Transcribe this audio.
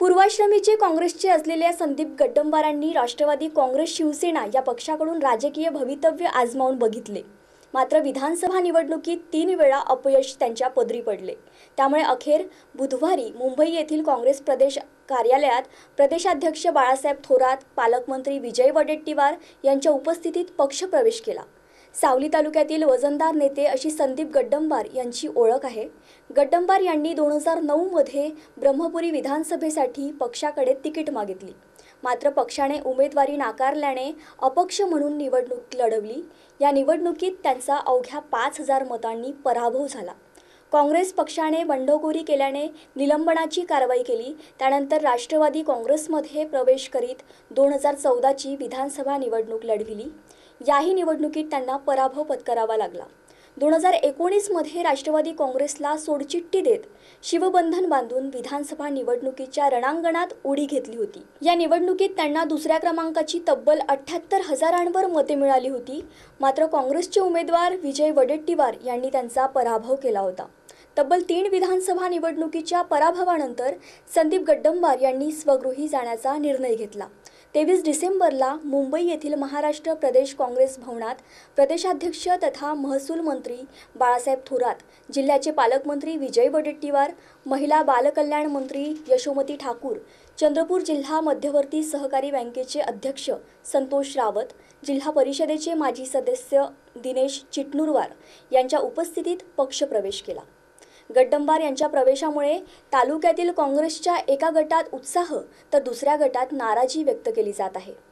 पूर्वाश्रमीचे काँग्रेसचे असलेल्या संदीप गड्डंबारांनी राष्ट्रवादी काँग्रेस शिवसेना या पक्षाकडून राजकीय भवितव्य आजमावून बघितले मात्र विधानसभा निवडणुकीत तीन वेळा अपयश त्यांच्या पदरी पडले त्यामुळे अखेर बुधवारी मुंबई येथील काँग्रेस प्रदेश कार्यालयात प्रदेशाध्यक्ष बाळासाहेब थोरात पालकमंत्री विजय वडेट्टीवार यांच्या उपस्थितीत पक्षप्रवेश केला सावली तालुक्यातील वजनदार नेते अशी संदीप गड्डंबार यांची ओळख आहे गड्डंबार यांनी दोन हजार नऊमध्ये ब्रह्मपुरी विधानसभेसाठी पक्षाकडे तिकीट मागितली मात्र पक्षाने उमेदवारी नाकारल्याने अपक्ष म्हणून निवडणूक लढवली या निवडणुकीत त्यांचा अवघ्या पाच हजार मतांनी पराभव झाला काँग्रेस पक्षाने बंडखोरी केल्याने निलंबनाची कारवाई केली त्यानंतर राष्ट्रवादी काँग्रेसमध्ये प्रवेश करीत दोन हजार चौदाची विधानसभा निवडणूक लढविली याही निवडणुकीत त्यांना पराभव पत्करावा लागला दोन हजार एकोणीसमध्ये राष्ट्रवादी काँग्रेसला सोडचिठ्ठी देत शिवबंधन बांधून विधानसभा निवडणुकीच्या रणांगणात उडी घेतली होती या निवडणुकीत त्यांना दुसऱ्या क्रमांकाची तब्बल अठ्ठ्याहत्तर हजारांवर मते मिळाली होती मात्र काँग्रेसचे उमेदवार विजय वडेट्टीवार यांनी त्यांचा पराभव केला होता तब्बल तीन विधानसभा निवडणुकीच्या पराभवानंतर संदीप गड्डंबार यांनी स्वगृही जाण्याचा निर्णय घेतला तेवीस डिसेंबरला मुंबई येथील महाराष्ट्र प्रदेश काँग्रेस भवनात प्रदेशाध्यक्ष तथा महसूल मंत्री बाळासाहेब थोरात जिल्ह्याचे पालकमंत्री विजय वडेट्टीवार महिला बालकल्याण मंत्री यशोमती ठाकूर चंद्रपूर जिल्हा मध्यवर्ती सहकारी बँकेचे अध्यक्ष संतोष रावत जिल्हा परिषदेचे माजी सदस्य दिनेश चिटनूरवार यांच्या उपस्थितीत पक्षप्रवेश केला गड्डंबार यांच्या प्रवेशामुळे तालुक्यातील काँग्रेसच्या एका गटात उत्साह तर दुसऱ्या गटात नाराजी व्यक्त केली जात आहे